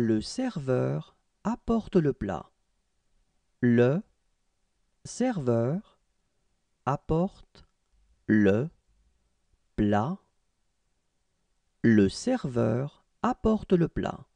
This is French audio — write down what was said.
Le serveur apporte le plat. Le serveur apporte le plat. Le serveur apporte le plat.